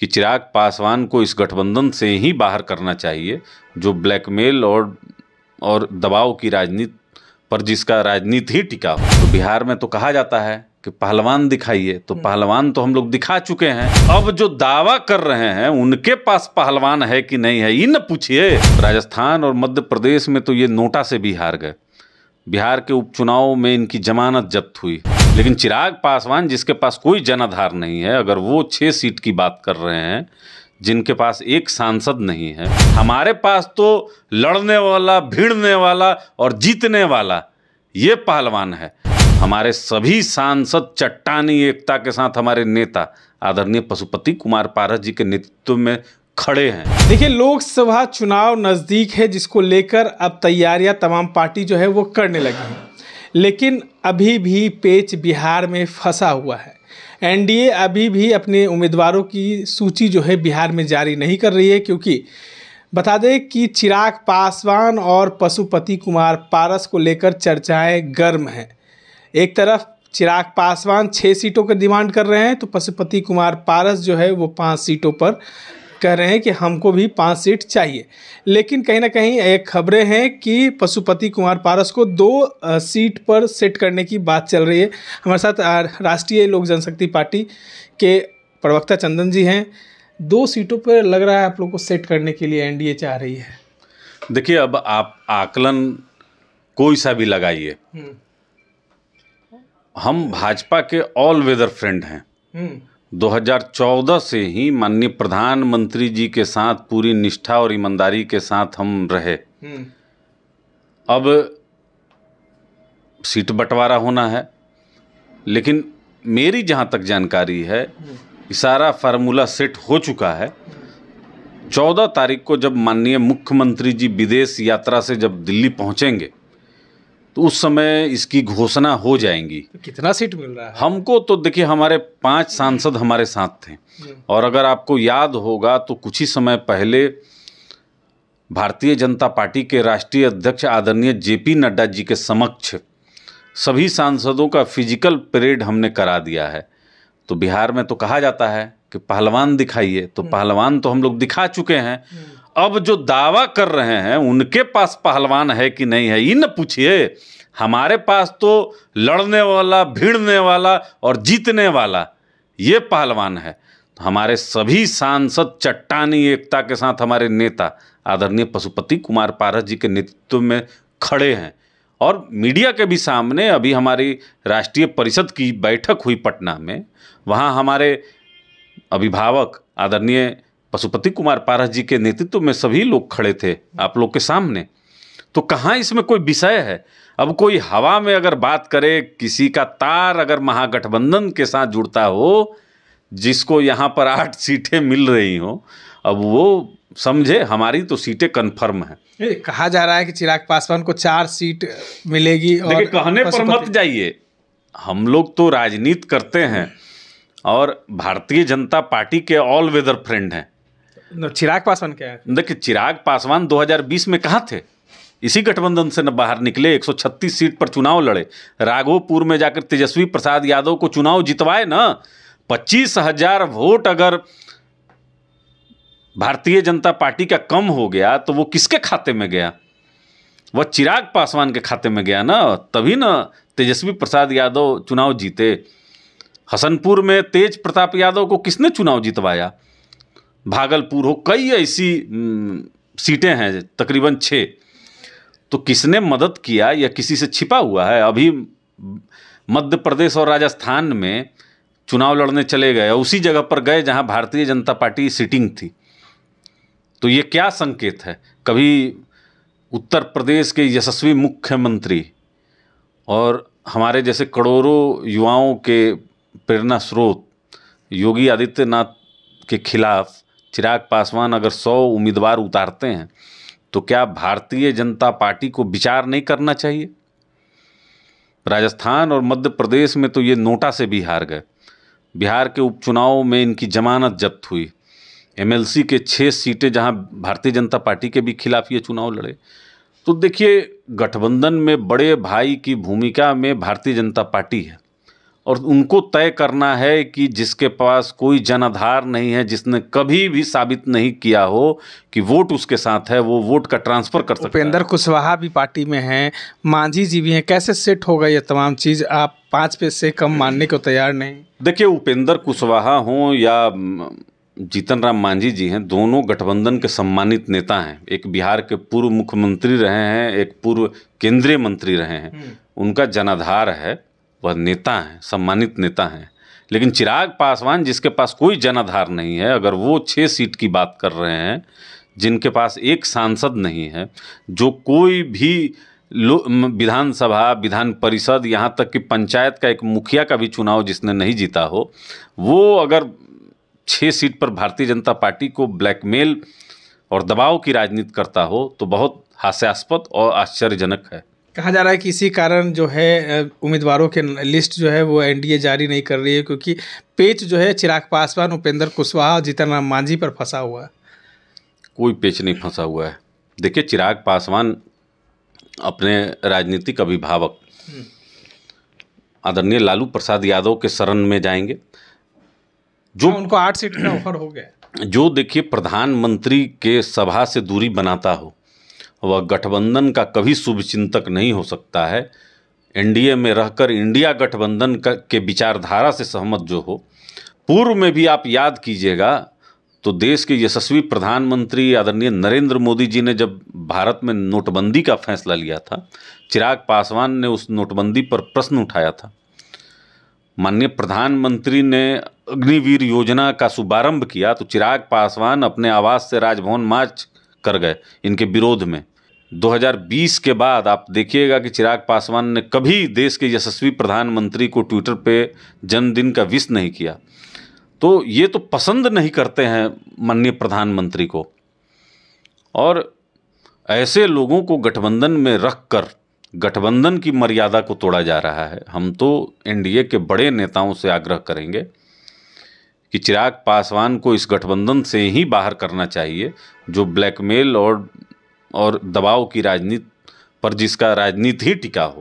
कि चिराग पासवान को इस गठबंधन से ही बाहर करना चाहिए जो ब्लैकमेल और और दबाव की राजनीति पर जिसका राजनीति ही टिका हो तो बिहार में तो कहा जाता है कि पहलवान दिखाइए तो हम्म। पहलवान तो हम लोग दिखा चुके हैं अब जो दावा कर रहे हैं उनके पास पहलवान है कि नहीं है ये न पूछिए राजस्थान और मध्य प्रदेश में तो ये नोटा से भी हार गए बिहार के उपचुनाव में इनकी जमानत जब्त हुई लेकिन चिराग पासवान जिसके पास कोई जनाधार नहीं है अगर वो छः सीट की बात कर रहे हैं जिनके पास एक सांसद नहीं है हमारे पास तो लड़ने वाला भिड़ने वाला और जीतने वाला ये पहलवान है हमारे सभी सांसद चट्टानी एकता के साथ हमारे नेता आदरणीय पशुपति कुमार पारस जी के नेतृत्व में खड़े हैं देखिए लोकसभा चुनाव नज़दीक है जिसको लेकर अब तैयारियां तमाम पार्टी जो है वो करने लगी है लेकिन अभी भी पेच बिहार में फंसा हुआ है एनडीए अभी भी अपने उम्मीदवारों की सूची जो है बिहार में जारी नहीं कर रही है क्योंकि बता दें कि चिराग पासवान और पशुपति कुमार पारस को लेकर चर्चाएं गर्म हैं एक तरफ चिराग पासवान छः सीटों का डिमांड कर रहे हैं तो पशुपति कुमार पारस जो है वो पाँच सीटों पर कह रहे हैं कि हमको भी पाँच सीट चाहिए लेकिन कहीं ना कहीं एक खबरें हैं कि पशुपति कुमार पारस को दो सीट पर सेट करने की बात चल रही है हमारे साथ राष्ट्रीय लोक जनशक्ति पार्टी के प्रवक्ता चंदन जी हैं दो सीटों पर लग रहा है आप लोग को सेट करने के लिए एनडीए चाह रही है देखिए अब आप आकलन कोई सा भी लगाइए हम्म। हम भाजपा के ऑल वेदर फ्रेंड हैं हम्म। 2014 से ही माननीय प्रधानमंत्री जी के साथ पूरी निष्ठा और ईमानदारी के साथ हम रहे हम्म। अब सीट बंटवारा होना है लेकिन मेरी जहां तक जानकारी है सारा हम्म। फार्मूला सेट हो चुका है चौदह तारीख को जब माननीय मुख्यमंत्री जी विदेश यात्रा से जब दिल्ली पहुँचेंगे तो उस समय इसकी घोषणा हो जाएंगी तो कितना सीट मिल रहा है हमको तो देखिए हमारे पांच सांसद हमारे साथ थे हम्म। और अगर आपको याद होगा तो कुछ ही समय पहले भारतीय जनता पार्टी के राष्ट्रीय अध्यक्ष आदरणीय जेपी नड्डा जी के समक्ष सभी सांसदों का फिजिकल परेड हमने करा दिया है तो बिहार में तो कहा जाता है कि पहलवान दिखाइए तो हम्म। पहलवान तो हम लोग दिखा चुके हैं हम्म। अब जो दावा कर रहे हैं उनके पास पहलवान है कि नहीं है ये न पूछिए हमारे पास तो लड़ने वाला भिड़ने वाला और जीतने वाला ये पहलवान है तो हमारे सभी सांसद चट्टानी एकता के साथ हमारे नेता आदरणीय पशुपति कुमार पारस जी के नेतृत्व में खड़े हैं और मीडिया के भी सामने अभी हमारी राष्ट्रीय परिषद की बैठक हुई पटना में वहाँ हमारे अभिभावक आदरणीय पशुपति कुमार पारस जी के नेतृत्व में सभी लोग खड़े थे आप लोग के सामने तो कहाँ इसमें कोई विषय है अब कोई हवा में अगर बात करे किसी का तार अगर महागठबंधन के साथ जुड़ता हो जिसको यहाँ पर आठ सीटें मिल रही हो अब वो समझे हमारी तो सीटें कन्फर्म है कहा जा रहा है कि चिराग पासवान को चार सीट मिलेगी और कहने पर मत जाइए हम लोग तो राजनीति करते हैं और भारतीय जनता पार्टी के ऑल वेदर फ्रेंड हैं चिराग पासवान क्या है देखिए चिराग पासवान 2020 में कहाँ थे इसी गठबंधन से न बाहर निकले 136 सीट पर चुनाव लड़े राघोपुर में जाकर तेजस्वी प्रसाद यादव को चुनाव जितवाए ना पच्चीस हजार वोट अगर भारतीय जनता पार्टी का कम हो गया तो वो किसके खाते में गया वह चिराग पासवान के खाते में गया ना तभी ना तेजस्वी प्रसाद यादव चुनाव जीते हसनपुर में तेज प्रताप यादव को किसने चुनाव जितवाया भागलपुर हो कई ऐसी सीटें हैं तकरीबन छः तो किसने मदद किया या किसी से छिपा हुआ है अभी मध्य प्रदेश और राजस्थान में चुनाव लड़ने चले गए उसी जगह पर गए जहां भारतीय जनता पार्टी सीटिंग थी तो ये क्या संकेत है कभी उत्तर प्रदेश के यशस्वी मुख्यमंत्री और हमारे जैसे करोड़ों युवाओं के प्रेरणा स्रोत योगी आदित्यनाथ के खिलाफ चिराग पासवान अगर सौ उम्मीदवार उतारते हैं तो क्या भारतीय जनता पार्टी को विचार नहीं करना चाहिए राजस्थान और मध्य प्रदेश में तो ये नोटा से भी हार गए बिहार के उपचुनाव में इनकी जमानत जब्त हुई एमएलसी के छः सीटें जहां भारतीय जनता पार्टी के भी खिलाफ ये चुनाव लड़े तो देखिए गठबंधन में बड़े भाई की भूमिका में भारतीय जनता पार्टी है और उनको तय करना है कि जिसके पास कोई जनाधार नहीं है जिसने कभी भी साबित नहीं किया हो कि वोट उसके साथ है वो वोट का ट्रांसफर कर सकते उपेंद्र कुशवाहा भी पार्टी में हैं मांझी जी भी हैं कैसे सेट होगा ये तमाम चीज़ आप पाँच पे से कम मानने को तैयार नहीं देखिए उपेंद्र कुशवाहा हों या जीतन राम मांझी जी हैं दोनों गठबंधन के सम्मानित नेता हैं एक बिहार के पूर्व मुख्यमंत्री रहे हैं एक पूर्व केंद्रीय मंत्री रहे हैं हम्म। उनका जनाधार है वह नेता हैं सम्मानित नेता हैं लेकिन चिराग पासवान जिसके पास कोई जनाधार नहीं है अगर वो छः सीट की बात कर रहे हैं जिनके पास एक सांसद नहीं है जो कोई भी विधानसभा विधान परिषद यहाँ तक कि पंचायत का एक मुखिया का भी चुनाव जिसने नहीं जीता हो वो अगर छः सीट पर भारतीय जनता पार्टी को ब्लैकमेल और दबाव की राजनीति करता हो तो बहुत हास्यास्पद और आश्चर्यजनक है कहा जा रहा है कि इसी कारण जो है उम्मीदवारों के लिस्ट जो है वो एनडीए जारी नहीं कर रही है क्योंकि पेच जो है चिराग पासवान उपेंद्र कुशवाहा और जीतन राम मांझी पर फंसा हुआ है कोई पेच नहीं फंसा हुआ है देखिए चिराग पासवान अपने राजनीतिक अभिभावक आदरणीय लालू प्रसाद यादव के शरण में जाएंगे जो हाँ, उनको आठ सीट का ऑफर हो गया जो देखिए प्रधानमंत्री के सभा से दूरी बनाता हो वह गठबंधन का कभी शुभ नहीं हो सकता है एनडीए में रहकर इंडिया गठबंधन का के विचारधारा से सहमत जो हो पूर्व में भी आप याद कीजिएगा तो देश के यशस्वी प्रधानमंत्री आदरणीय नरेंद्र मोदी जी ने जब भारत में नोटबंदी का फैसला लिया था चिराग पासवान ने उस नोटबंदी पर प्रश्न उठाया था माननीय प्रधानमंत्री ने अग्निवीर योजना का शुभारंभ किया तो चिराग पासवान अपने आवास से राजभवन मार्च कर गए इनके विरोध में 2020 के बाद आप देखिएगा कि चिराग पासवान ने कभी देश के यशस्वी प्रधानमंत्री को ट्विटर पे जन्मदिन का विश नहीं किया तो ये तो पसंद नहीं करते हैं माननीय प्रधानमंत्री को और ऐसे लोगों को गठबंधन में रख कर गठबंधन की मर्यादा को तोड़ा जा रहा है हम तो एनडीए के बड़े नेताओं से आग्रह करेंगे कि चिराग पासवान को इस गठबंधन से ही बाहर करना चाहिए जो ब्लैकमेल और और दबाव की राजनीति पर जिसका राजनीति ही टिका हो